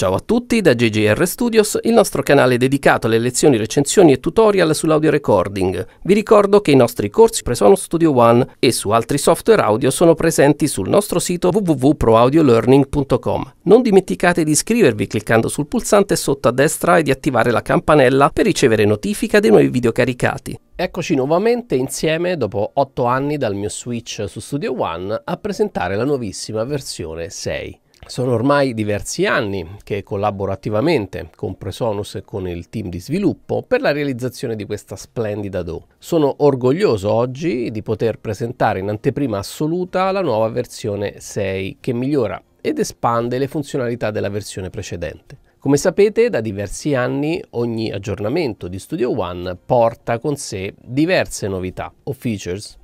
Ciao a tutti da GGR Studios, il nostro canale dedicato alle lezioni, recensioni e tutorial sull'audio recording. Vi ricordo che i nostri corsi Presono Studio One e su altri software audio sono presenti sul nostro sito www.proaudiolearning.com. Non dimenticate di iscrivervi cliccando sul pulsante sotto a destra e di attivare la campanella per ricevere notifica dei nuovi video caricati. Eccoci nuovamente insieme, dopo 8 anni dal mio switch su Studio One, a presentare la nuovissima versione 6. Sono ormai diversi anni che collaboro attivamente con Presonus e con il team di sviluppo per la realizzazione di questa splendida DO. Sono orgoglioso oggi di poter presentare in anteprima assoluta la nuova versione 6 che migliora ed espande le funzionalità della versione precedente. Come sapete, da diversi anni ogni aggiornamento di Studio One porta con sé diverse novità o features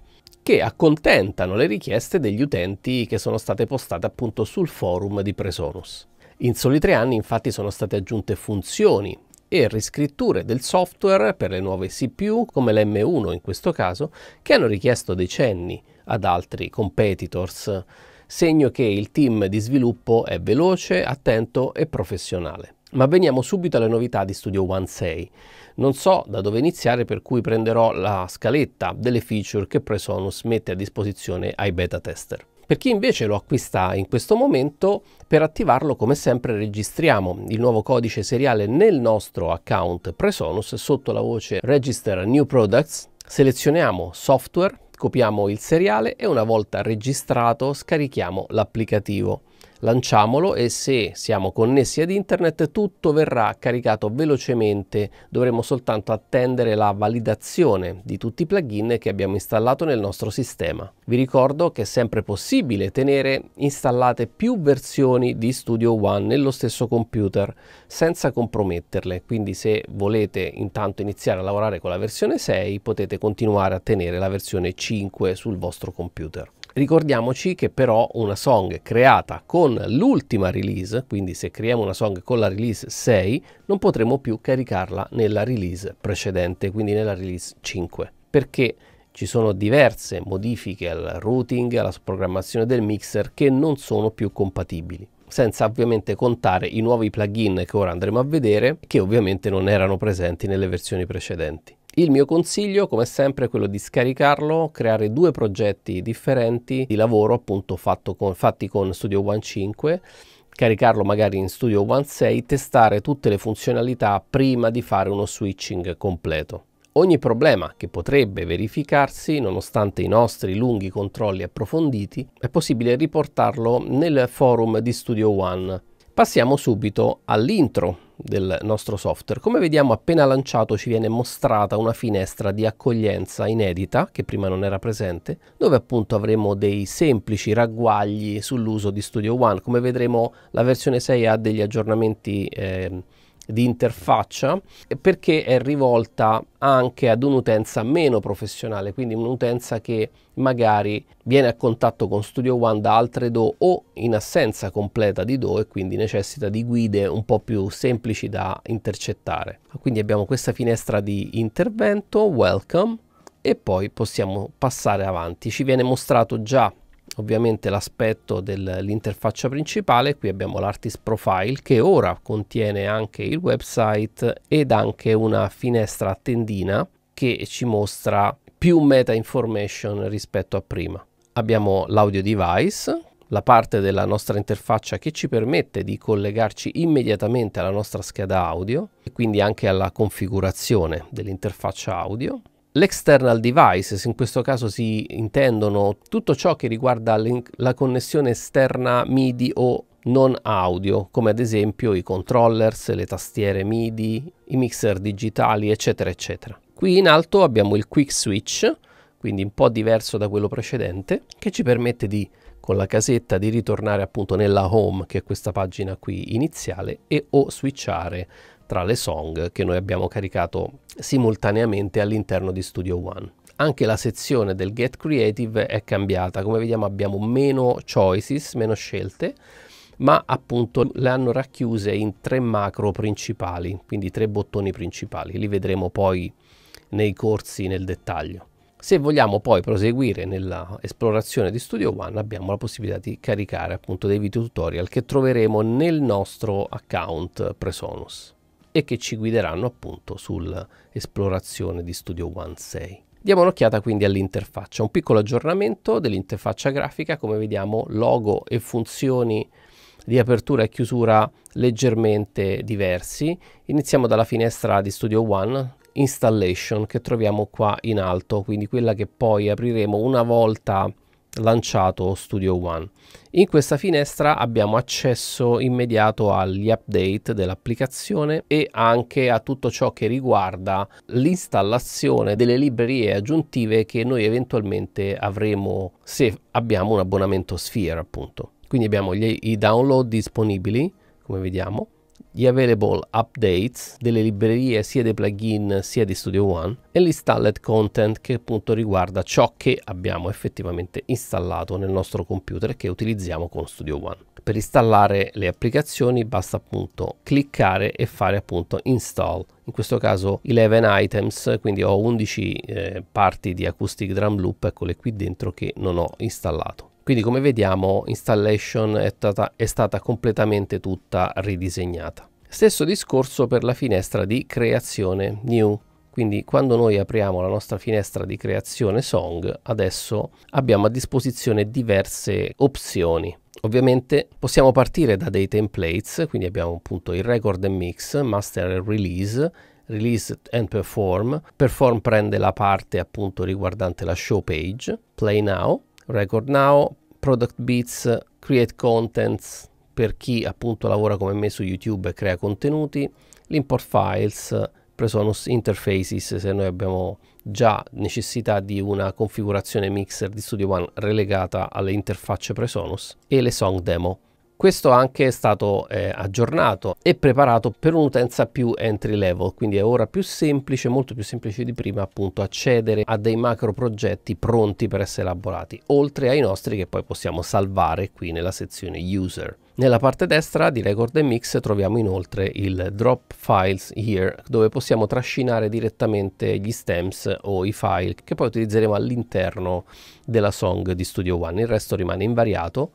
che accontentano le richieste degli utenti che sono state postate appunto sul forum di Presonus. In soli tre anni infatti sono state aggiunte funzioni e riscritture del software per le nuove CPU, come l'M1 in questo caso, che hanno richiesto decenni ad altri competitors, segno che il team di sviluppo è veloce, attento e professionale. Ma veniamo subito alle novità di Studio One 6. Non so da dove iniziare per cui prenderò la scaletta delle feature che Presonus mette a disposizione ai beta tester. Per chi invece lo acquista in questo momento, per attivarlo come sempre registriamo il nuovo codice seriale nel nostro account Presonus sotto la voce Register New Products, selezioniamo Software, copiamo il seriale e una volta registrato scarichiamo l'applicativo lanciamolo e se siamo connessi ad internet tutto verrà caricato velocemente, dovremo soltanto attendere la validazione di tutti i plugin che abbiamo installato nel nostro sistema. Vi ricordo che è sempre possibile tenere installate più versioni di Studio One nello stesso computer senza comprometterle, quindi se volete intanto iniziare a lavorare con la versione 6 potete continuare a tenere la versione 5 sul vostro computer. Ricordiamoci che però una song creata con l'ultima release, quindi se creiamo una song con la release 6, non potremo più caricarla nella release precedente, quindi nella release 5, perché ci sono diverse modifiche al routing, alla programmazione del mixer che non sono più compatibili senza ovviamente contare i nuovi plugin che ora andremo a vedere, che ovviamente non erano presenti nelle versioni precedenti. Il mio consiglio, come sempre, è quello di scaricarlo, creare due progetti differenti di lavoro, appunto con, fatti con Studio One 5 caricarlo magari in Studio One 6, testare tutte le funzionalità prima di fare uno switching completo. Ogni problema che potrebbe verificarsi, nonostante i nostri lunghi controlli approfonditi, è possibile riportarlo nel forum di Studio One. Passiamo subito all'intro del nostro software. Come vediamo appena lanciato ci viene mostrata una finestra di accoglienza inedita che prima non era presente dove appunto avremo dei semplici ragguagli sull'uso di Studio One. Come vedremo la versione 6 ha degli aggiornamenti eh, di interfaccia perché è rivolta anche ad un'utenza meno professionale, quindi un'utenza che magari viene a contatto con Studio One da altre DO o in assenza completa di DO e quindi necessita di guide un po' più semplici da intercettare. Quindi abbiamo questa finestra di intervento, welcome, e poi possiamo passare avanti. Ci viene mostrato già ovviamente l'aspetto dell'interfaccia principale, qui abbiamo l'artist profile che ora contiene anche il website ed anche una finestra a tendina che ci mostra più meta information rispetto a prima. Abbiamo l'audio device, la parte della nostra interfaccia che ci permette di collegarci immediatamente alla nostra scheda audio e quindi anche alla configurazione dell'interfaccia audio. L'external device, in questo caso si intendono tutto ciò che riguarda la connessione esterna MIDI o non audio, come ad esempio i controllers, le tastiere MIDI, i mixer digitali, eccetera, eccetera. Qui in alto abbiamo il quick switch, quindi un po' diverso da quello precedente, che ci permette di, con la casetta, di ritornare appunto nella home, che è questa pagina qui iniziale, e o switchare tra le song che noi abbiamo caricato simultaneamente all'interno di Studio One. Anche la sezione del Get Creative è cambiata, come vediamo abbiamo meno choices, meno scelte, ma appunto le hanno racchiuse in tre macro principali, quindi tre bottoni principali, li vedremo poi nei corsi nel dettaglio. Se vogliamo poi proseguire nell'esplorazione di Studio One abbiamo la possibilità di caricare appunto dei video tutorial che troveremo nel nostro account Presonus e che ci guideranno appunto sull'esplorazione di Studio One 6. Diamo un'occhiata quindi all'interfaccia, un piccolo aggiornamento dell'interfaccia grafica, come vediamo logo e funzioni di apertura e chiusura leggermente diversi. Iniziamo dalla finestra di Studio One installation che troviamo qua in alto, quindi quella che poi apriremo una volta lanciato Studio One. In questa finestra abbiamo accesso immediato agli update dell'applicazione e anche a tutto ciò che riguarda l'installazione delle librerie aggiuntive che noi eventualmente avremo se abbiamo un abbonamento Sphere appunto. Quindi abbiamo gli, i download disponibili, come vediamo, gli available updates delle librerie sia dei plugin sia di Studio One e l'installed content che appunto riguarda ciò che abbiamo effettivamente installato nel nostro computer e che utilizziamo con Studio One. Per installare le applicazioni basta appunto cliccare e fare appunto install in questo caso 11 items quindi ho 11 eh, parti di acoustic drum loop eccole qui dentro che non ho installato quindi come vediamo installation è stata, è stata completamente tutta ridisegnata. Stesso discorso per la finestra di creazione new. Quindi quando noi apriamo la nostra finestra di creazione song, adesso abbiamo a disposizione diverse opzioni. Ovviamente possiamo partire da dei templates, quindi abbiamo appunto il record and mix, master and release, release and perform, perform prende la parte appunto riguardante la show page, play now, Record Now, Product Beats, Create Contents per chi appunto lavora come me su YouTube e crea contenuti, l'import files, Presonus Interfaces se noi abbiamo già necessità di una configurazione mixer di Studio One relegata alle interfacce Presonus e le song demo. Questo anche è stato eh, aggiornato e preparato per un'utenza più entry level, quindi è ora più semplice, molto più semplice di prima appunto accedere a dei macro progetti pronti per essere elaborati, oltre ai nostri che poi possiamo salvare qui nella sezione user. Nella parte destra di Record Mix troviamo inoltre il Drop Files Here dove possiamo trascinare direttamente gli stems o i file che poi utilizzeremo all'interno della song di Studio One. Il resto rimane invariato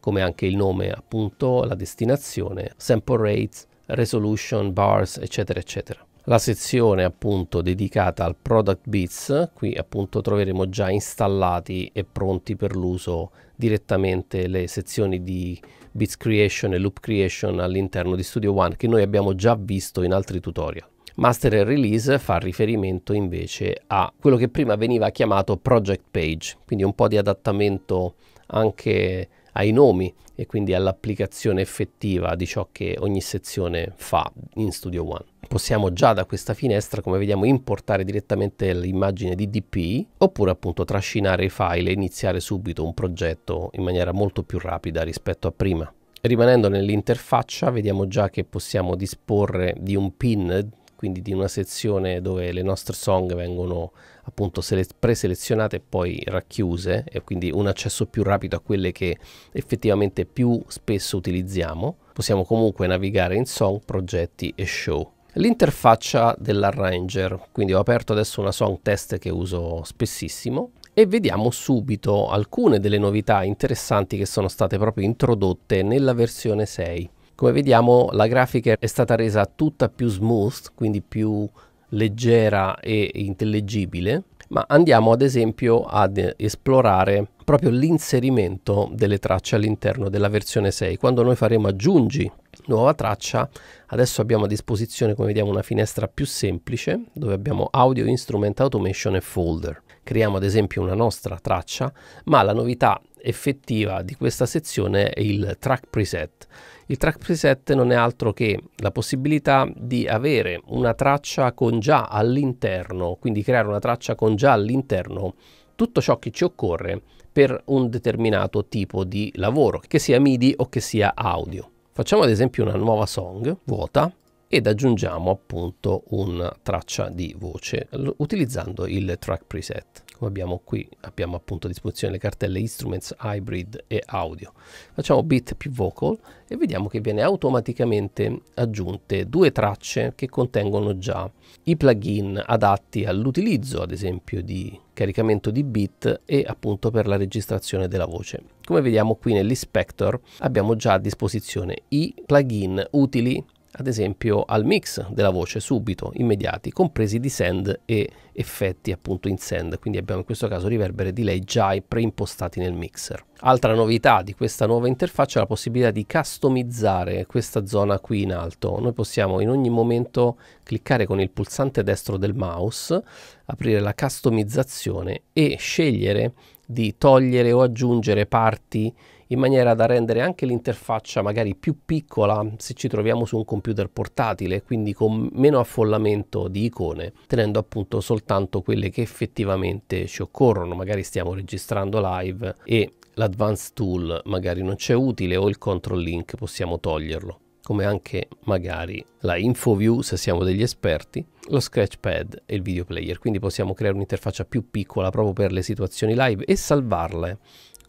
come anche il nome appunto, la destinazione, sample rates, resolution, bars, eccetera, eccetera. La sezione appunto dedicata al product bits, qui appunto troveremo già installati e pronti per l'uso direttamente le sezioni di bits creation e loop creation all'interno di Studio One che noi abbiamo già visto in altri tutorial. Master and Release fa riferimento invece a quello che prima veniva chiamato Project Page, quindi un po' di adattamento anche ai nomi e quindi all'applicazione effettiva di ciò che ogni sezione fa in Studio One. Possiamo già da questa finestra, come vediamo, importare direttamente l'immagine di DDP oppure appunto trascinare i file e iniziare subito un progetto in maniera molto più rapida rispetto a prima. Rimanendo nell'interfaccia vediamo già che possiamo disporre di un pin quindi di una sezione dove le nostre song vengono appunto preselezionate e poi racchiuse e quindi un accesso più rapido a quelle che effettivamente più spesso utilizziamo. Possiamo comunque navigare in song, progetti e show. L'interfaccia dell'arranger, quindi ho aperto adesso una song test che uso spessissimo e vediamo subito alcune delle novità interessanti che sono state proprio introdotte nella versione 6. Come vediamo la grafica è stata resa tutta più smooth, quindi più leggera e intellegibile, ma andiamo ad esempio ad esplorare proprio l'inserimento delle tracce all'interno della versione 6. Quando noi faremo aggiungi nuova traccia, adesso abbiamo a disposizione come vediamo una finestra più semplice dove abbiamo audio, instrument, automation e folder. Creiamo ad esempio una nostra traccia, ma la novità effettiva di questa sezione è il track preset. Il track preset non è altro che la possibilità di avere una traccia con già all'interno, quindi creare una traccia con già all'interno tutto ciò che ci occorre per un determinato tipo di lavoro, che sia MIDI o che sia audio. Facciamo ad esempio una nuova song vuota ed aggiungiamo appunto una traccia di voce utilizzando il track preset come abbiamo qui abbiamo appunto a disposizione le cartelle instruments, hybrid e audio facciamo beat più vocal e vediamo che viene automaticamente aggiunte due tracce che contengono già i plugin adatti all'utilizzo ad esempio di caricamento di beat e appunto per la registrazione della voce. Come vediamo qui nell'inspector abbiamo già a disposizione i plugin utili ad esempio al mix della voce subito, immediati, compresi di send e effetti appunto in send, quindi abbiamo in questo caso riverberi e delay già preimpostati nel mixer. Altra novità di questa nuova interfaccia è la possibilità di customizzare questa zona qui in alto. Noi possiamo in ogni momento cliccare con il pulsante destro del mouse, aprire la customizzazione e scegliere di togliere o aggiungere parti in maniera da rendere anche l'interfaccia magari più piccola se ci troviamo su un computer portatile, quindi con meno affollamento di icone, tenendo appunto soltanto quelle che effettivamente ci occorrono, magari stiamo registrando live e l'advanced tool magari non c'è utile o il control link possiamo toglierlo come anche magari la info view se siamo degli esperti, lo sketchpad e il video player, quindi possiamo creare un'interfaccia più piccola proprio per le situazioni live e salvarle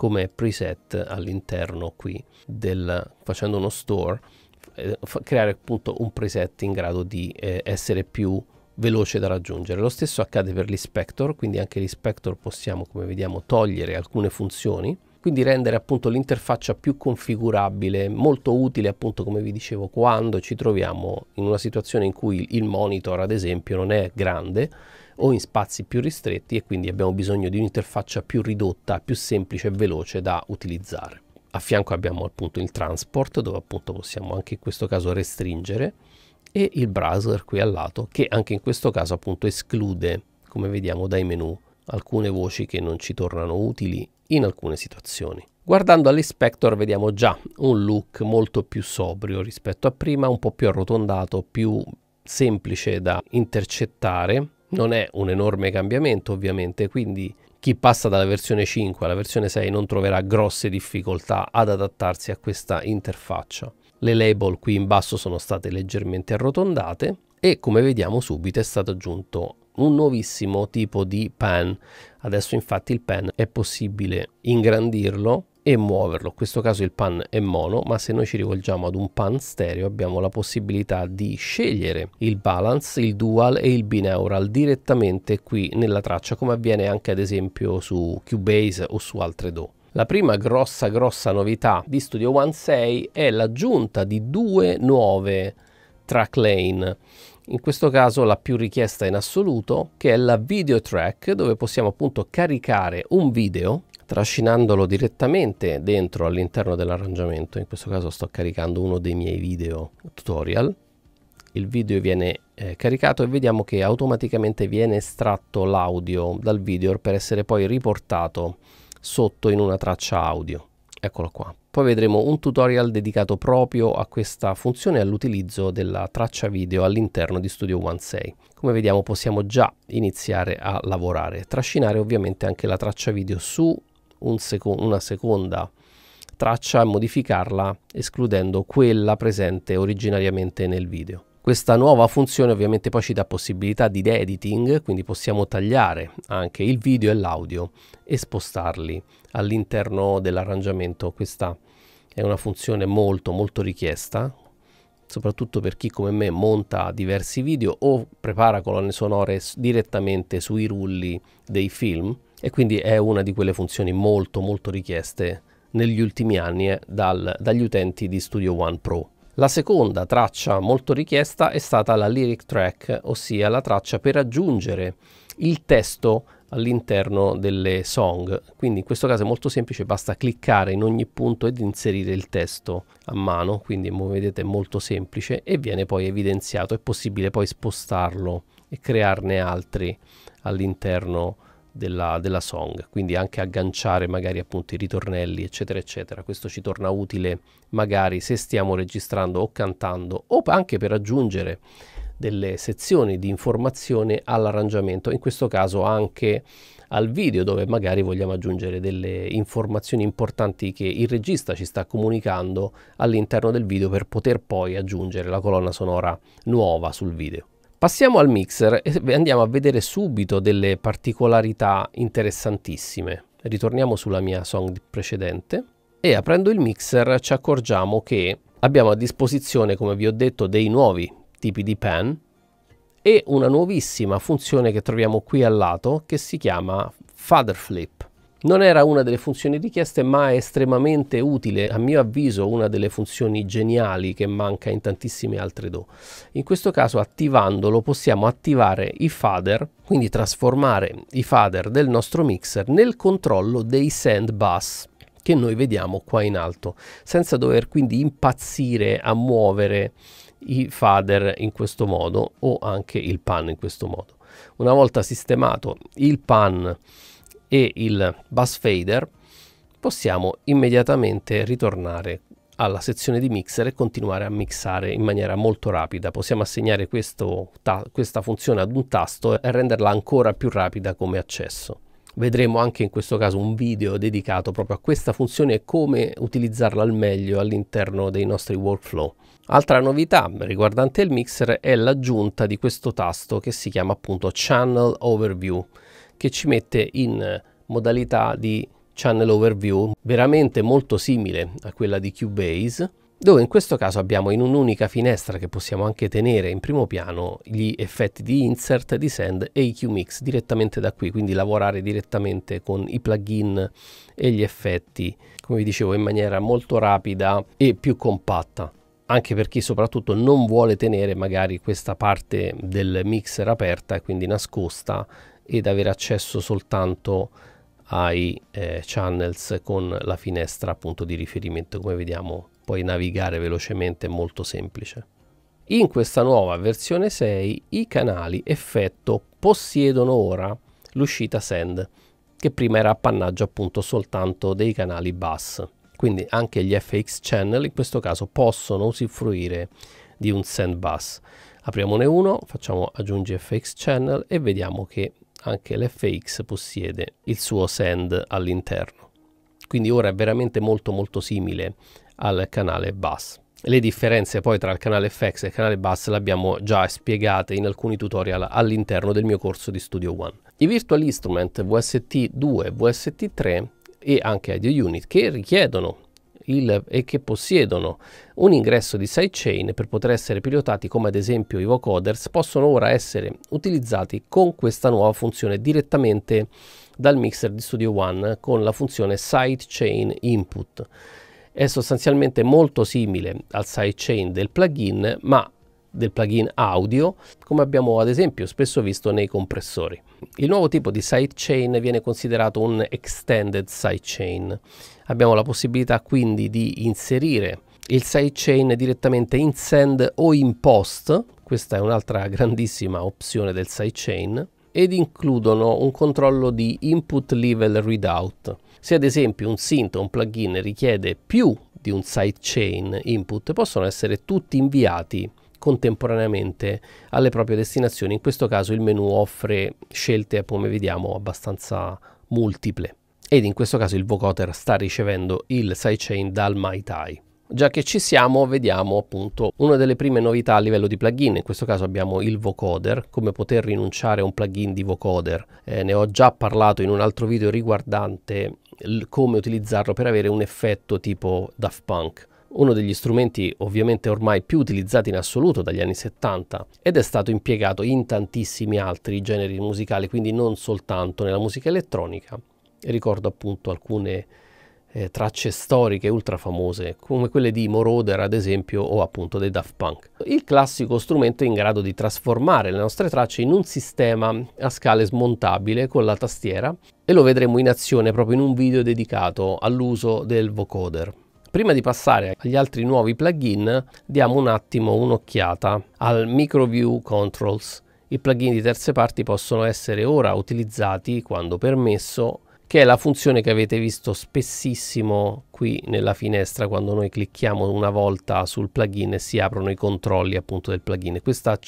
come preset all'interno qui del, facendo uno store eh, creare appunto un preset in grado di eh, essere più veloce da raggiungere. Lo stesso accade per l'inspector, quindi anche l'inspector possiamo, come vediamo, togliere alcune funzioni, quindi rendere appunto l'interfaccia più configurabile, molto utile appunto come vi dicevo quando ci troviamo in una situazione in cui il monitor ad esempio non è grande o in spazi più ristretti e quindi abbiamo bisogno di un'interfaccia più ridotta, più semplice e veloce da utilizzare. A fianco abbiamo appunto il transport dove appunto possiamo anche in questo caso restringere e il browser qui al lato che anche in questo caso appunto esclude come vediamo dai menu alcune voci che non ci tornano utili in alcune situazioni. Guardando all'inspector vediamo già un look molto più sobrio rispetto a prima, un po' più arrotondato, più semplice da intercettare non è un enorme cambiamento ovviamente, quindi chi passa dalla versione 5 alla versione 6 non troverà grosse difficoltà ad adattarsi a questa interfaccia. Le label qui in basso sono state leggermente arrotondate e come vediamo subito è stato aggiunto un nuovissimo tipo di pan. Adesso infatti il pan è possibile ingrandirlo e muoverlo. In questo caso il pan è mono, ma se noi ci rivolgiamo ad un pan stereo abbiamo la possibilità di scegliere il balance, il dual e il binaural direttamente qui nella traccia, come avviene anche ad esempio su Cubase o su altre DO. La prima grossa grossa novità di Studio One 6 è l'aggiunta di due nuove track lane. In questo caso la più richiesta in assoluto, che è la video track, dove possiamo appunto caricare un video trascinandolo direttamente dentro all'interno dell'arrangiamento, in questo caso sto caricando uno dei miei video tutorial, il video viene eh, caricato e vediamo che automaticamente viene estratto l'audio dal video per essere poi riportato sotto in una traccia audio. Eccolo qua. Poi vedremo un tutorial dedicato proprio a questa funzione e all'utilizzo della traccia video all'interno di Studio One 6. Come vediamo possiamo già iniziare a lavorare, trascinare ovviamente anche la traccia video su un seco- una seconda traccia e modificarla escludendo quella presente originariamente nel video. Questa nuova funzione ovviamente poi ci dà possibilità di editing, quindi possiamo tagliare anche il video e l'audio e spostarli all'interno dell'arrangiamento. Questa è una funzione molto molto richiesta, soprattutto per chi come me monta diversi video o prepara colonne sonore direttamente sui rulli dei film e quindi è una di quelle funzioni molto molto richieste negli ultimi anni eh, dal, dagli utenti di Studio One Pro. La seconda traccia molto richiesta è stata la lyric track, ossia la traccia per aggiungere il testo all'interno delle song. Quindi in questo caso è molto semplice, basta cliccare in ogni punto ed inserire il testo a mano, quindi come vedete è molto semplice e viene poi evidenziato, è possibile poi spostarlo e crearne altri all'interno della, della, song, quindi anche agganciare magari appunto i ritornelli eccetera eccetera, questo ci torna utile magari se stiamo registrando o cantando o anche per aggiungere delle sezioni di informazione all'arrangiamento, in questo caso anche al video dove magari vogliamo aggiungere delle informazioni importanti che il regista ci sta comunicando all'interno del video per poter poi aggiungere la colonna sonora nuova sul video. Passiamo al mixer e andiamo a vedere subito delle particolarità interessantissime. Ritorniamo sulla mia song precedente e aprendo il mixer ci accorgiamo che abbiamo a disposizione, come vi ho detto, dei nuovi tipi di pan e una nuovissima funzione che troviamo qui al lato che si chiama Father Flip. Non era una delle funzioni richieste, ma è estremamente utile, a mio avviso, una delle funzioni geniali che manca in tantissime altre Do. In questo caso, attivandolo, possiamo attivare i fader, quindi trasformare i fader del nostro mixer nel controllo dei send bus che noi vediamo qua in alto, senza dover quindi impazzire a muovere i fader in questo modo o anche il pan in questo modo. Una volta sistemato il pan e il bus fader possiamo immediatamente ritornare alla sezione di mixer e continuare a mixare in maniera molto rapida. Possiamo assegnare questo, ta, questa funzione ad un tasto e renderla ancora più rapida come accesso. Vedremo anche in questo caso un video dedicato proprio a questa funzione e come utilizzarla al meglio all'interno dei nostri workflow. Altra novità riguardante il mixer è l'aggiunta di questo tasto che si chiama appunto Channel Overview che ci mette in modalità di channel overview veramente molto simile a quella di Cubase dove in questo caso abbiamo in un'unica finestra che possiamo anche tenere in primo piano gli effetti di insert, di send e i QMix direttamente da qui, quindi lavorare direttamente con i plugin e gli effetti, come vi dicevo, in maniera molto rapida e più compatta anche per chi soprattutto non vuole tenere magari questa parte del mixer aperta e quindi nascosta ed avere accesso soltanto ai eh, channels con la finestra appunto di riferimento come vediamo puoi navigare velocemente è molto semplice in questa nuova versione 6 i canali effetto possiedono ora l'uscita send che prima era appannaggio appunto soltanto dei canali bus quindi anche gli FX channel in questo caso possono usufruire di un send bus apriamone uno facciamo aggiungi FX channel e vediamo che anche l'FX possiede il suo send all'interno. Quindi ora è veramente molto molto simile al canale bus. Le differenze poi tra il canale FX e il canale bus le abbiamo già spiegate in alcuni tutorial all'interno del mio corso di Studio One. I Virtual Instrument VST2 VST3 e anche IDEO Unit che richiedono il, e che possiedono un ingresso di sidechain per poter essere pilotati come ad esempio i vocoders possono ora essere utilizzati con questa nuova funzione direttamente dal mixer di Studio One con la funzione sidechain input. È sostanzialmente molto simile al sidechain del plugin ma del plugin audio, come abbiamo ad esempio spesso visto nei compressori. Il nuovo tipo di sidechain viene considerato un extended sidechain. Abbiamo la possibilità quindi di inserire il sidechain direttamente in send o in post, questa è un'altra grandissima opzione del sidechain, ed includono un controllo di input level readout. Se ad esempio un synth o un plugin richiede più di un sidechain input, possono essere tutti inviati contemporaneamente alle proprie destinazioni. In questo caso il menu offre scelte, come vediamo, abbastanza multiple. Ed in questo caso il vocoder sta ricevendo il sidechain dal MyTai. Già che ci siamo, vediamo appunto una delle prime novità a livello di plugin, in questo caso abbiamo il vocoder, come poter rinunciare a un plugin di vocoder. Eh, ne ho già parlato in un altro video riguardante come utilizzarlo per avere un effetto tipo Daft Punk uno degli strumenti ovviamente ormai più utilizzati in assoluto dagli anni 70 ed è stato impiegato in tantissimi altri generi musicali, quindi non soltanto nella musica elettronica. ricordo appunto alcune eh, tracce storiche ultra famose, come quelle di Moroder ad esempio o appunto dei Daft Punk. Il classico strumento è in grado di trasformare le nostre tracce in un sistema a scale smontabile con la tastiera e lo vedremo in azione proprio in un video dedicato all'uso del vocoder. Prima di passare agli altri nuovi plugin, diamo un attimo un'occhiata al MicroView Controls. I plugin di terze parti possono essere ora utilizzati, quando permesso, che è la funzione che avete visto spessissimo qui nella finestra quando noi clicchiamo una volta sul plugin e si aprono i controlli appunto del plugin. Questa,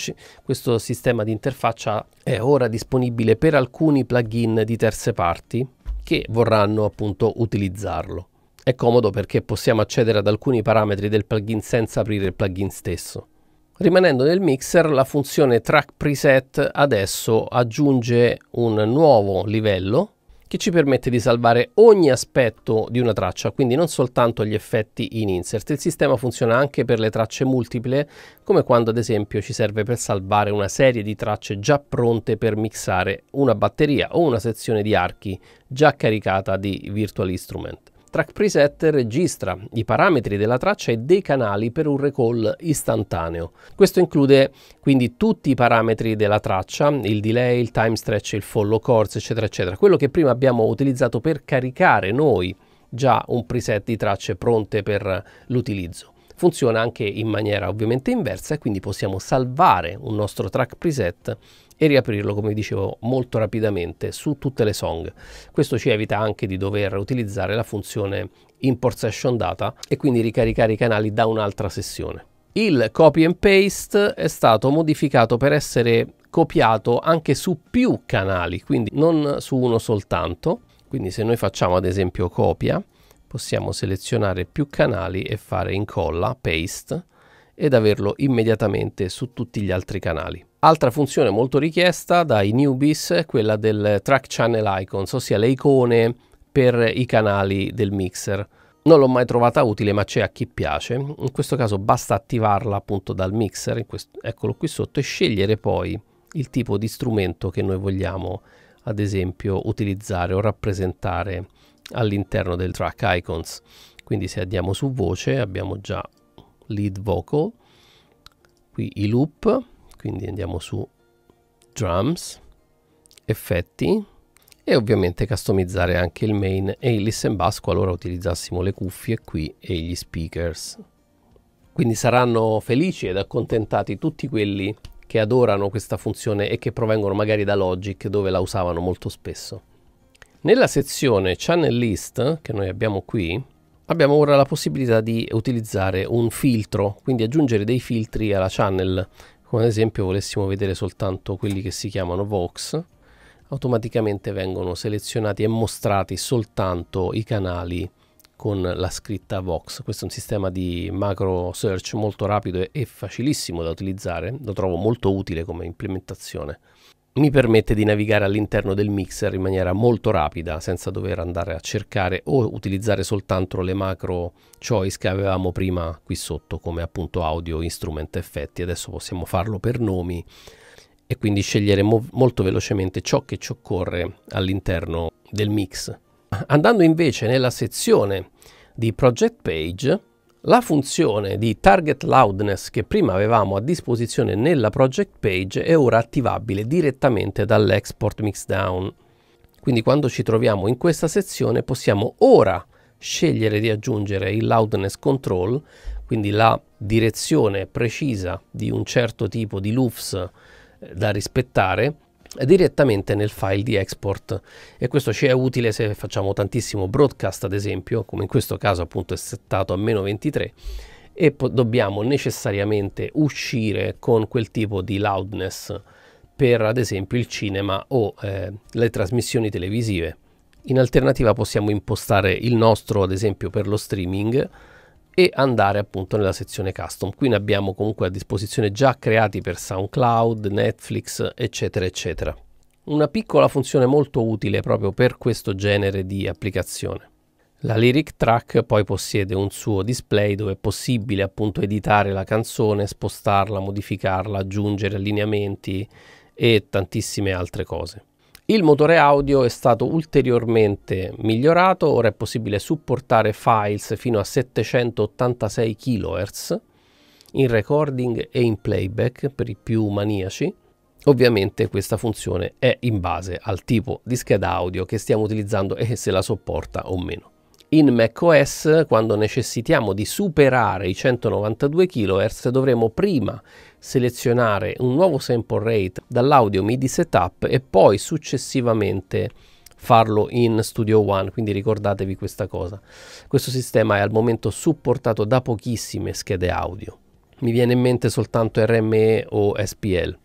questo sistema di interfaccia è ora disponibile per alcuni plugin di terze parti che vorranno appunto utilizzarlo. È comodo perché possiamo accedere ad alcuni parametri del plugin senza aprire il plugin stesso. Rimanendo nel mixer, la funzione track preset adesso aggiunge un nuovo livello che ci permette di salvare ogni aspetto di una traccia, quindi non soltanto gli effetti in insert. Il sistema funziona anche per le tracce multiple, come quando ad esempio ci serve per salvare una serie di tracce già pronte per mixare una batteria o una sezione di archi già caricata di Virtual Instrument. Track Preset registra i parametri della traccia e dei canali per un recall istantaneo. Questo include quindi tutti i parametri della traccia, il delay, il time stretch, il follow course, eccetera, eccetera. Quello che prima abbiamo utilizzato per caricare noi già un preset di tracce pronte per l'utilizzo funziona anche in maniera ovviamente inversa e quindi possiamo salvare un nostro track preset e riaprirlo come dicevo molto rapidamente su tutte le song questo ci evita anche di dover utilizzare la funzione import session data e quindi ricaricare i canali da un'altra sessione il copy and paste è stato modificato per essere copiato anche su più canali quindi non su uno soltanto quindi se noi facciamo ad esempio copia possiamo selezionare più canali e fare incolla, paste, ed averlo immediatamente su tutti gli altri canali. Altra funzione molto richiesta dai newbies è quella del track channel icons, ossia le icone per i canali del mixer. Non l'ho mai trovata utile ma c'è a chi piace, in questo caso basta attivarla appunto dal mixer, eccolo qui sotto, e scegliere poi il tipo di strumento che noi vogliamo ad esempio utilizzare o rappresentare all'interno del track icons. Quindi se andiamo su voce abbiamo già lead vocal, qui i loop, quindi andiamo su drums, effetti e ovviamente customizzare anche il main e il listen bass qualora utilizzassimo le cuffie qui e gli speakers. Quindi saranno felici ed accontentati tutti quelli che adorano questa funzione e che provengono magari da Logic dove la usavano molto spesso. Nella sezione Channel List che noi abbiamo qui, abbiamo ora la possibilità di utilizzare un filtro, quindi aggiungere dei filtri alla channel. Come ad esempio volessimo vedere soltanto quelli che si chiamano Vox, automaticamente vengono selezionati e mostrati soltanto i canali con la scritta Vox. Questo è un sistema di macro search molto rapido e facilissimo da utilizzare, lo trovo molto utile come implementazione mi permette di navigare all'interno del mixer in maniera molto rapida senza dover andare a cercare o utilizzare soltanto le macro choice che avevamo prima qui sotto come appunto audio, instrument, effetti adesso possiamo farlo per nomi e quindi scegliere mo molto velocemente ciò che ci occorre all'interno del mix andando invece nella sezione di project page la funzione di target loudness che prima avevamo a disposizione nella project page è ora attivabile direttamente dall'export mixdown. Quindi quando ci troviamo in questa sezione possiamo ora scegliere di aggiungere il loudness control, quindi la direzione precisa di un certo tipo di LUFS eh, da rispettare direttamente nel file di export e questo ci è utile se facciamo tantissimo broadcast ad esempio come in questo caso appunto è settato a meno 23 e dobbiamo necessariamente uscire con quel tipo di loudness per ad esempio il cinema o eh, le trasmissioni televisive in alternativa possiamo impostare il nostro ad esempio per lo streaming e andare appunto nella sezione custom. Qui ne abbiamo comunque a disposizione già creati per SoundCloud, Netflix, eccetera, eccetera. Una piccola funzione molto utile proprio per questo genere di applicazione. La lyric track poi possiede un suo display dove è possibile appunto editare la canzone, spostarla, modificarla, aggiungere allineamenti e tantissime altre cose. Il motore audio è stato ulteriormente migliorato, ora è possibile supportare files fino a 786 kHz in recording e in playback per i più maniaci. Ovviamente questa funzione è in base al tipo di scheda audio che stiamo utilizzando e se la sopporta o meno. In macOS, quando necessitiamo di superare i 192 kHz, dovremo prima selezionare un nuovo sample rate dall'audio MIDI setup e poi successivamente farlo in Studio One, quindi ricordatevi questa cosa. Questo sistema è al momento supportato da pochissime schede audio. Mi viene in mente soltanto RME o SPL.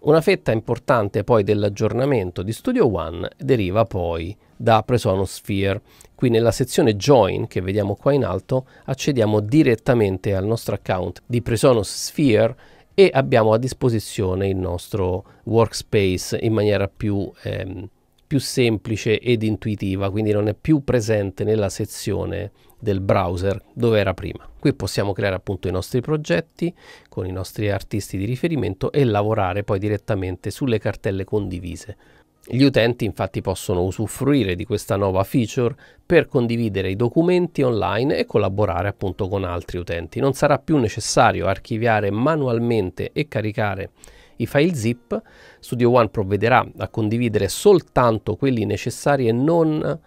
Una fetta importante poi dell'aggiornamento di Studio One deriva poi da Presonus Sphere. Qui nella sezione Join, che vediamo qua in alto, accediamo direttamente al nostro account di Presonus Sphere e abbiamo a disposizione il nostro workspace in maniera più, ehm, più semplice ed intuitiva, quindi non è più presente nella sezione del browser dove era prima. Qui possiamo creare appunto i nostri progetti con i nostri artisti di riferimento e lavorare poi direttamente sulle cartelle condivise gli utenti infatti possono usufruire di questa nuova feature per condividere i documenti online e collaborare appunto con altri utenti. Non sarà più necessario archiviare manualmente e caricare i file zip, Studio One provvederà a condividere soltanto quelli necessari e non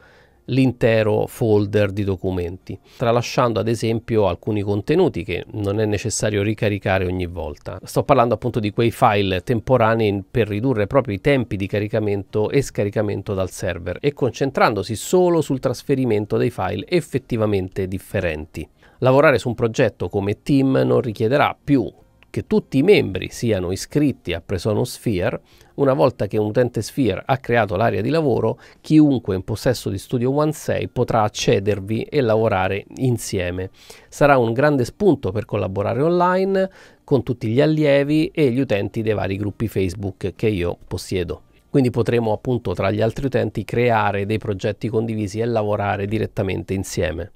l'intero folder di documenti, tralasciando ad esempio alcuni contenuti che non è necessario ricaricare ogni volta. Sto parlando appunto di quei file temporanei per ridurre proprio i tempi di caricamento e scaricamento dal server e concentrandosi solo sul trasferimento dei file effettivamente differenti. Lavorare su un progetto come team non richiederà più che tutti i membri siano iscritti a Presono Sphere, una volta che un utente Sphere ha creato l'area di lavoro, chiunque in possesso di Studio One 6 potrà accedervi e lavorare insieme. Sarà un grande spunto per collaborare online con tutti gli allievi e gli utenti dei vari gruppi Facebook che io possiedo. Quindi potremo appunto tra gli altri utenti creare dei progetti condivisi e lavorare direttamente insieme,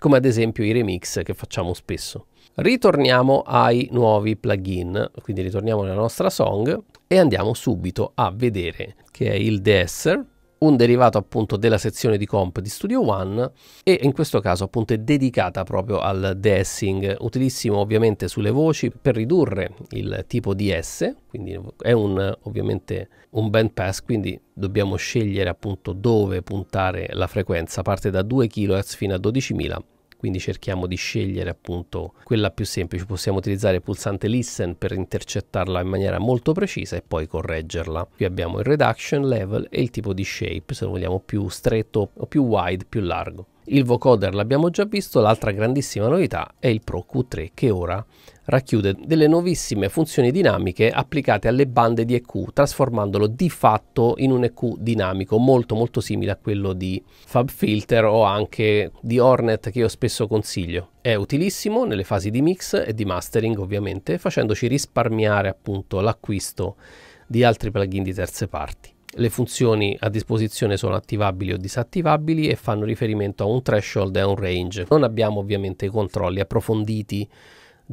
come ad esempio i remix che facciamo spesso. Ritorniamo ai nuovi plugin, quindi ritorniamo nella nostra song e andiamo subito a vedere che è il DSR, un derivato appunto della sezione di comp di Studio One e in questo caso appunto è dedicata proprio al deessing, utilissimo ovviamente sulle voci per ridurre il tipo di S, quindi è un ovviamente un bandpass, quindi dobbiamo scegliere appunto dove puntare la frequenza, parte da 2 kHz fino a 12.000 quindi cerchiamo di scegliere appunto quella più semplice, possiamo utilizzare il pulsante listen per intercettarla in maniera molto precisa e poi correggerla. Qui abbiamo il reduction, level e il tipo di shape, se lo vogliamo più stretto o più wide, più largo. Il vocoder l'abbiamo già visto, l'altra grandissima novità è il Pro Q3 che ora racchiude delle nuovissime funzioni dinamiche applicate alle bande di EQ, trasformandolo di fatto in un EQ dinamico molto molto simile a quello di FabFilter o anche di Hornet che io spesso consiglio. È utilissimo nelle fasi di mix e di mastering ovviamente, facendoci risparmiare appunto l'acquisto di altri plugin di terze parti. Le funzioni a disposizione sono attivabili o disattivabili e fanno riferimento a un threshold e a un range. Non abbiamo ovviamente controlli approfonditi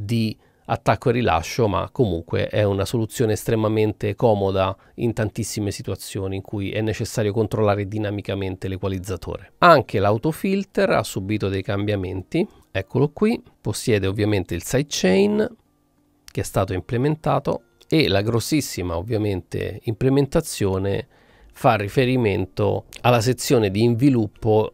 di attacco e rilascio, ma comunque è una soluzione estremamente comoda in tantissime situazioni in cui è necessario controllare dinamicamente l'equalizzatore. Anche l'autofilter ha subito dei cambiamenti, eccolo qui, possiede ovviamente il sidechain che è stato implementato e la grossissima ovviamente implementazione fa riferimento alla sezione di inviluppo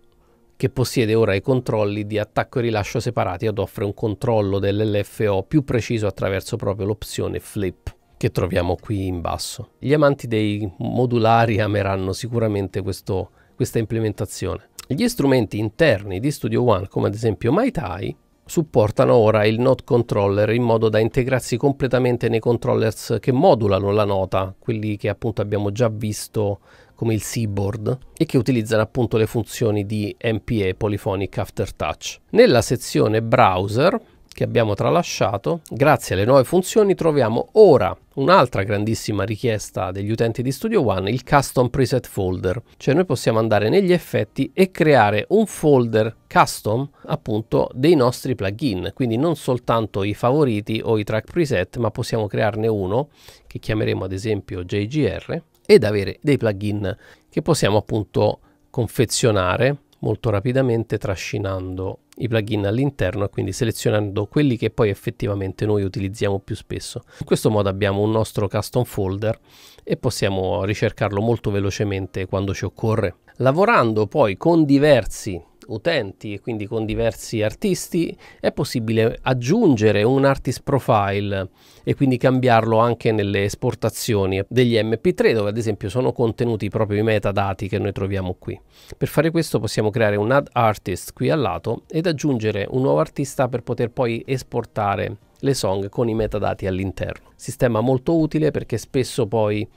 che possiede ora i controlli di attacco e rilascio separati ed offre un controllo dell'LFO più preciso attraverso proprio l'opzione flip che troviamo qui in basso. Gli amanti dei modulari ameranno sicuramente questo, questa implementazione. Gli strumenti interni di Studio One, come ad esempio MyTai, supportano ora il Note Controller in modo da integrarsi completamente nei controllers che modulano la nota, quelli che appunto abbiamo già visto come il Seaboard e che utilizzano appunto le funzioni di MPA Polyphonic Aftertouch. Nella sezione Browser che abbiamo tralasciato, grazie alle nuove funzioni troviamo ora un'altra grandissima richiesta degli utenti di Studio One, il custom preset folder, cioè noi possiamo andare negli effetti e creare un folder custom appunto dei nostri plugin, quindi non soltanto i favoriti o i track preset, ma possiamo crearne uno che chiameremo ad esempio JGR ed avere dei plugin che possiamo appunto confezionare molto rapidamente trascinando i plugin all'interno e quindi selezionando quelli che poi effettivamente noi utilizziamo più spesso. In questo modo abbiamo un nostro custom folder e possiamo ricercarlo molto velocemente quando ci occorre. Lavorando poi con diversi utenti e quindi con diversi artisti è possibile aggiungere un artist profile e quindi cambiarlo anche nelle esportazioni degli mp3 dove ad esempio sono contenuti proprio i metadati che noi troviamo qui. Per fare questo possiamo creare un add artist qui al lato ed aggiungere un nuovo artista per poter poi esportare le song con i metadati all'interno. Sistema molto utile perché spesso poi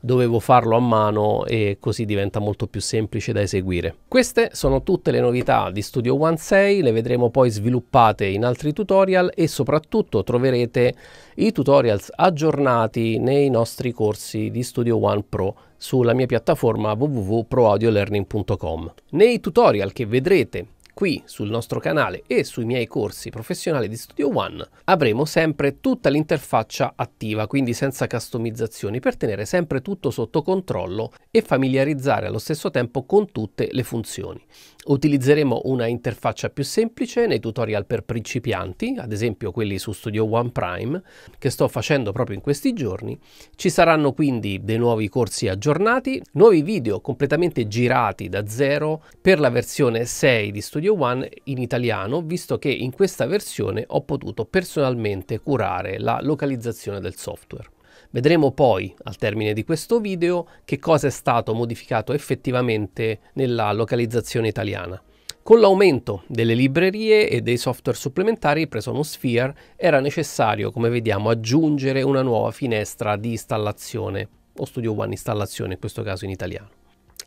dovevo farlo a mano e così diventa molto più semplice da eseguire. Queste sono tutte le novità di Studio One 6, le vedremo poi sviluppate in altri tutorial e soprattutto troverete i tutorials aggiornati nei nostri corsi di Studio One Pro sulla mia piattaforma www.proaudiolearning.com. Nei tutorial che vedrete Qui sul nostro canale e sui miei corsi professionali di Studio One avremo sempre tutta l'interfaccia attiva, quindi senza customizzazioni, per tenere sempre tutto sotto controllo e familiarizzare allo stesso tempo con tutte le funzioni. Utilizzeremo una interfaccia più semplice nei tutorial per principianti, ad esempio quelli su Studio One Prime, che sto facendo proprio in questi giorni. Ci saranno quindi dei nuovi corsi aggiornati, nuovi video completamente girati da zero per la versione 6 di Studio Radio One in italiano, visto che in questa versione ho potuto personalmente curare la localizzazione del software. Vedremo poi, al termine di questo video, che cosa è stato modificato effettivamente nella localizzazione italiana. Con l'aumento delle librerie e dei software supplementari preso uno Sphere era necessario, come vediamo, aggiungere una nuova finestra di installazione, o Studio One installazione in questo caso in italiano.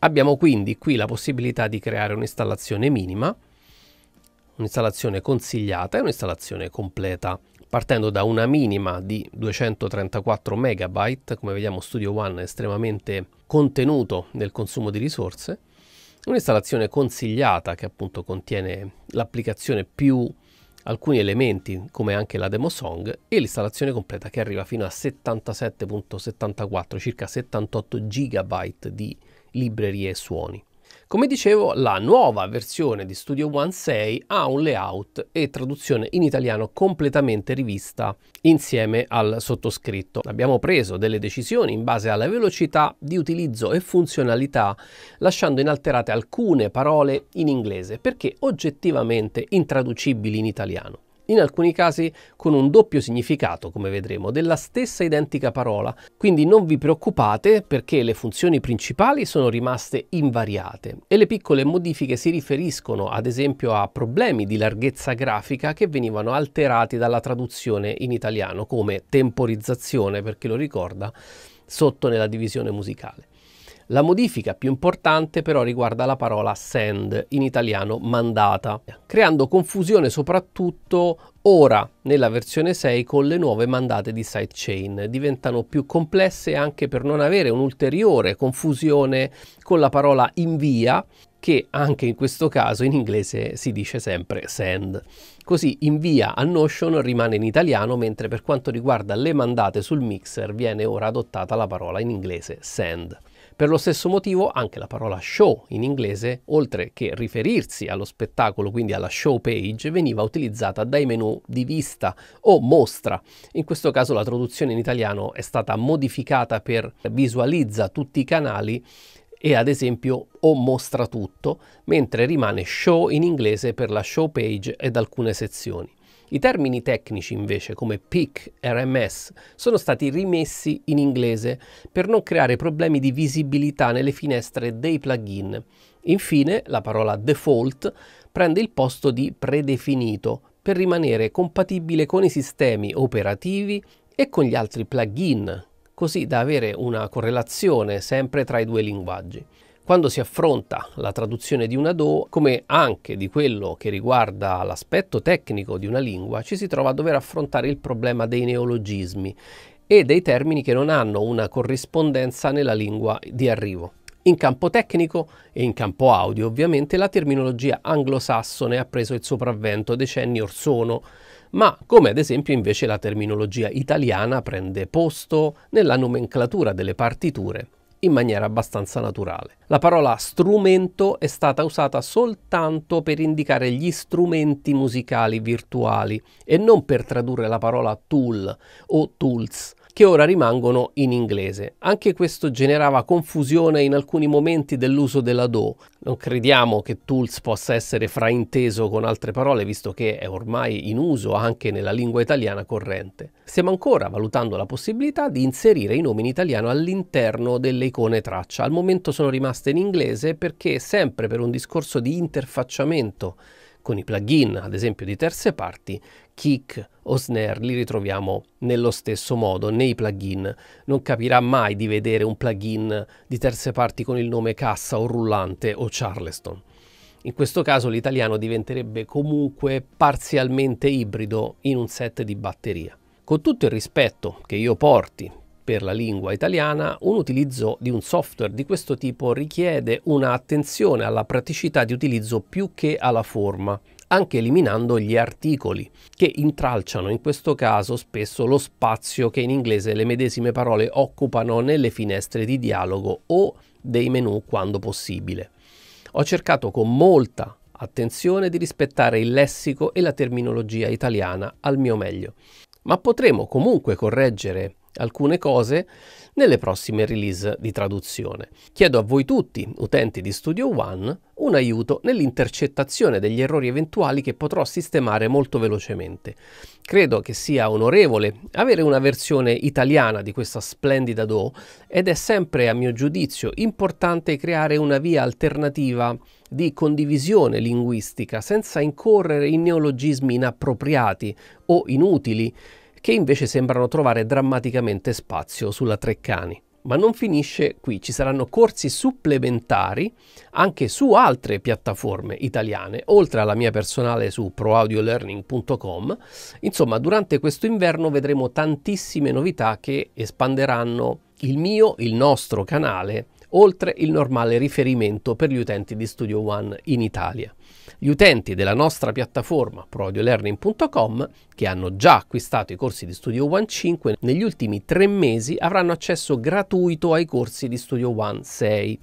Abbiamo quindi qui la possibilità di creare un'installazione minima, Un'installazione consigliata e un'installazione completa partendo da una minima di 234 MB, come vediamo Studio One è estremamente contenuto nel consumo di risorse, un'installazione consigliata che appunto contiene l'applicazione più alcuni elementi come anche la demo song e l'installazione completa che arriva fino a 77.74 circa 78 GB di librerie e suoni. Come dicevo, la nuova versione di Studio One 6 ha un layout e traduzione in italiano completamente rivista insieme al sottoscritto. Abbiamo preso delle decisioni in base alla velocità di utilizzo e funzionalità, lasciando inalterate alcune parole in inglese perché oggettivamente intraducibili in italiano in alcuni casi con un doppio significato, come vedremo, della stessa identica parola. Quindi non vi preoccupate perché le funzioni principali sono rimaste invariate e le piccole modifiche si riferiscono ad esempio a problemi di larghezza grafica che venivano alterati dalla traduzione in italiano come temporizzazione, per chi lo ricorda, sotto nella divisione musicale. La modifica più importante però riguarda la parola send, in italiano mandata, creando confusione soprattutto ora nella versione 6 con le nuove mandate di sidechain. Diventano più complesse anche per non avere un'ulteriore confusione con la parola invia che anche in questo caso in inglese si dice sempre send. Così invia a Notion rimane in italiano, mentre per quanto riguarda le mandate sul mixer viene ora adottata la parola in inglese send. Per lo stesso motivo anche la parola show in inglese, oltre che riferirsi allo spettacolo, quindi alla show page, veniva utilizzata dai menu di vista o mostra. In questo caso la traduzione in italiano è stata modificata per visualizza tutti i canali e ad esempio o mostra tutto, mentre rimane show in inglese per la show page ed alcune sezioni. I termini tecnici invece come PIC, e RMS sono stati rimessi in inglese per non creare problemi di visibilità nelle finestre dei plugin. Infine la parola default prende il posto di predefinito per rimanere compatibile con i sistemi operativi e con gli altri plugin, così da avere una correlazione sempre tra i due linguaggi. Quando si affronta la traduzione di una DO, come anche di quello che riguarda l'aspetto tecnico di una lingua, ci si trova a dover affrontare il problema dei neologismi e dei termini che non hanno una corrispondenza nella lingua di arrivo. In campo tecnico e in campo audio, ovviamente, la terminologia anglosassone ha preso il sopravvento decenni or sono, ma come ad esempio invece la terminologia italiana prende posto nella nomenclatura delle partiture in maniera abbastanza naturale. La parola strumento è stata usata soltanto per indicare gli strumenti musicali virtuali e non per tradurre la parola tool o tools che ora rimangono in inglese. Anche questo generava confusione in alcuni momenti dell'uso della do. Non crediamo che tools possa essere frainteso con altre parole, visto che è ormai in uso anche nella lingua italiana corrente. Stiamo ancora valutando la possibilità di inserire i nomi in italiano all'interno delle icone traccia. Al momento sono rimaste in inglese perché sempre per un discorso di interfacciamento con i plugin, ad esempio di terze parti, Kick o Snare li ritroviamo nello stesso modo nei plugin. Non capirà mai di vedere un plugin di terze parti con il nome cassa o rullante o charleston. In questo caso l'italiano diventerebbe comunque parzialmente ibrido in un set di batteria. Con tutto il rispetto che io porti per la lingua italiana, un utilizzo di un software di questo tipo richiede un'attenzione alla praticità di utilizzo più che alla forma anche eliminando gli articoli, che intralciano in questo caso spesso lo spazio che in inglese le medesime parole occupano nelle finestre di dialogo o dei menu quando possibile. Ho cercato con molta attenzione di rispettare il lessico e la terminologia italiana al mio meglio, ma potremo comunque correggere alcune cose nelle prossime release di traduzione. Chiedo a voi tutti, utenti di Studio One, un aiuto nell'intercettazione degli errori eventuali che potrò sistemare molto velocemente. Credo che sia onorevole avere una versione italiana di questa splendida DO ed è sempre a mio giudizio importante creare una via alternativa di condivisione linguistica senza incorrere in neologismi inappropriati o inutili che invece sembrano trovare drammaticamente spazio sulla Treccani. Ma non finisce qui, ci saranno corsi supplementari anche su altre piattaforme italiane, oltre alla mia personale su proaudiolearning.com. Insomma, durante questo inverno vedremo tantissime novità che espanderanno il mio, il nostro canale oltre il normale riferimento per gli utenti di Studio One in Italia. Gli utenti della nostra piattaforma prodiolearning.com che hanno già acquistato i corsi di Studio One 5 negli ultimi tre mesi avranno accesso gratuito ai corsi di Studio One 6.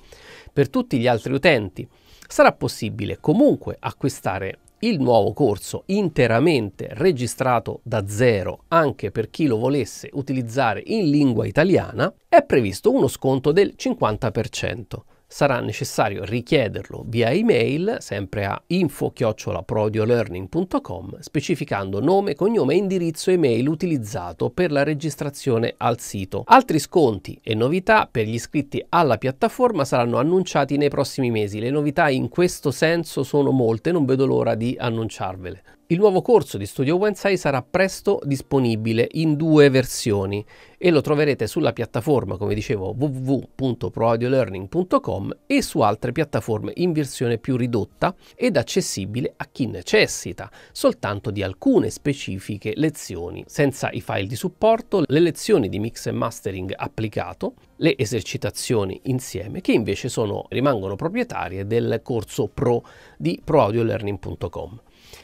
Per tutti gli altri utenti sarà possibile comunque acquistare il nuovo corso interamente registrato da zero anche per chi lo volesse utilizzare in lingua italiana, è previsto uno sconto del 50% sarà necessario richiederlo via email, sempre a info-prodiolearning.com, specificando nome, cognome e indirizzo email utilizzato per la registrazione al sito. Altri sconti e novità per gli iscritti alla piattaforma saranno annunciati nei prossimi mesi. Le novità in questo senso sono molte, non vedo l'ora di annunciarvele. Il nuovo corso di studio Wensai sarà presto disponibile in due versioni e lo troverete sulla piattaforma, come dicevo, www.proaudiolearning.com e su altre piattaforme in versione più ridotta ed accessibile a chi necessita, soltanto di alcune specifiche lezioni, senza i file di supporto, le lezioni di mix e mastering applicato, le esercitazioni insieme, che invece sono, rimangono proprietarie del corso Pro di proaudiolearning.com.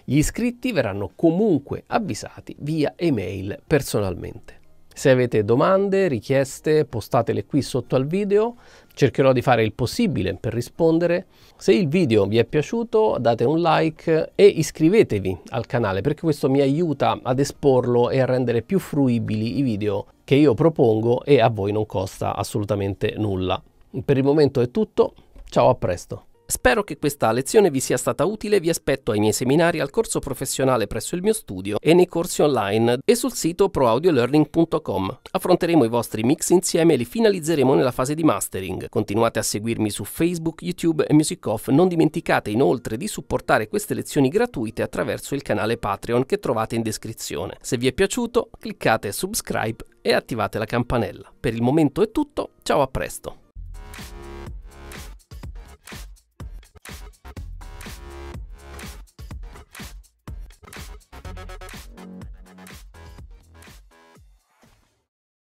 Gli iscritti verranno comunque avvisati via email personalmente. Se avete domande, richieste, postatele qui sotto al video, cercherò di fare il possibile per rispondere. Se il video vi è piaciuto date un like e iscrivetevi al canale perché questo mi aiuta ad esporlo e a rendere più fruibili i video che io propongo e a voi non costa assolutamente nulla. Per il momento è tutto, ciao a presto! Spero che questa lezione vi sia stata utile vi aspetto ai miei seminari al corso professionale presso il mio studio e nei corsi online e sul sito proaudiolearning.com. Affronteremo i vostri mix insieme e li finalizzeremo nella fase di mastering. Continuate a seguirmi su Facebook, YouTube e Music Off. Non dimenticate inoltre di supportare queste lezioni gratuite attraverso il canale Patreon che trovate in descrizione. Se vi è piaciuto, cliccate subscribe e attivate la campanella. Per il momento è tutto, ciao a presto!